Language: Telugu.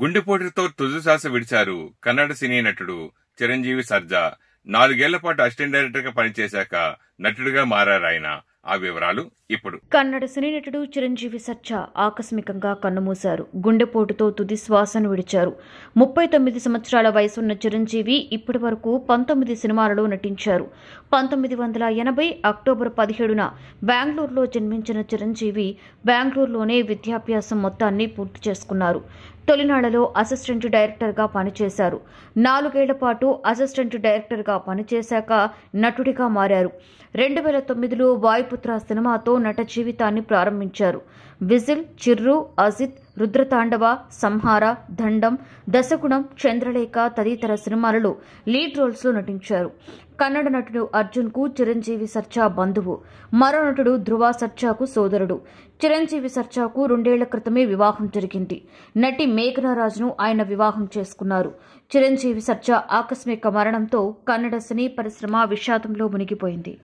గుండెపోటుతో తుదిశ్వాస విడిచారు కన్నడ సినీ నటుడు చిరంజీవి సర్జా నాలుగేళ్ల పాటు అసిస్టెంట్ డైరెక్టర్ గా పనిచేశాక నటుడిగా మారారాయన ఆ వివరాలు ఇప్పుడు కన్నడ చిరంజీవి సచ్చ ఆకస్మికంగా కన్నుమూశారు గుండెపోటుతో తుది శ్వాసను విడిచారు ముప్పై తొమ్మిది సంవత్సరాల వయసున్న చిరంజీవి ఇప్పటి వరకు పంతొమ్మిది సినిమాలలో నటించారు పంతొమ్మిది వందల ఎనభై అక్టోబర్ పదిహేడున బెంగళూరులో జన్మించిన చిరంజీవి బెంగళూరులోనే విద్యాభ్యాసం మొత్తాన్ని పూర్తి చేసుకున్నారు తొలినాళ్లలో అసిస్టెంట్ డైరెక్టర్గా పనిచేశారు నాలుగేళ్ల పాటు అసిస్టెంట్ డైరెక్టర్గా పనిచేశాక నటుడిగా మారారు రెండు వేల తొమ్మిదిలో వాయు రాయపుత్ర సినిమాతో నట జీవితాన్ని ప్రారంభించారు విజిల్ చిర్రు అజిత్ రుద్రతాండవ సంహార దండం దశగుణం చంద్రలేఖ తదితర సినిమాలలో లీడ్ రోల్స్లో నటించారు కన్నడ నటుడు అర్జున్ కు చిరంజీవి సర్చా బంధువు మరో నటుడు ధ్రువ సర్చాకు సోదరుడు చిరంజీవి సర్చాకు రెండేళ్ల క్రితమే వివాహం జరిగింది నటి మేఘనారాజ్ను ఆయన వివాహం చేసుకున్నారు చిరంజీవి సర్చా ఆకస్మిక మరణంతో కన్నడ సినీ పరిశ్రమ విషాదంలో మునిగిపోయింది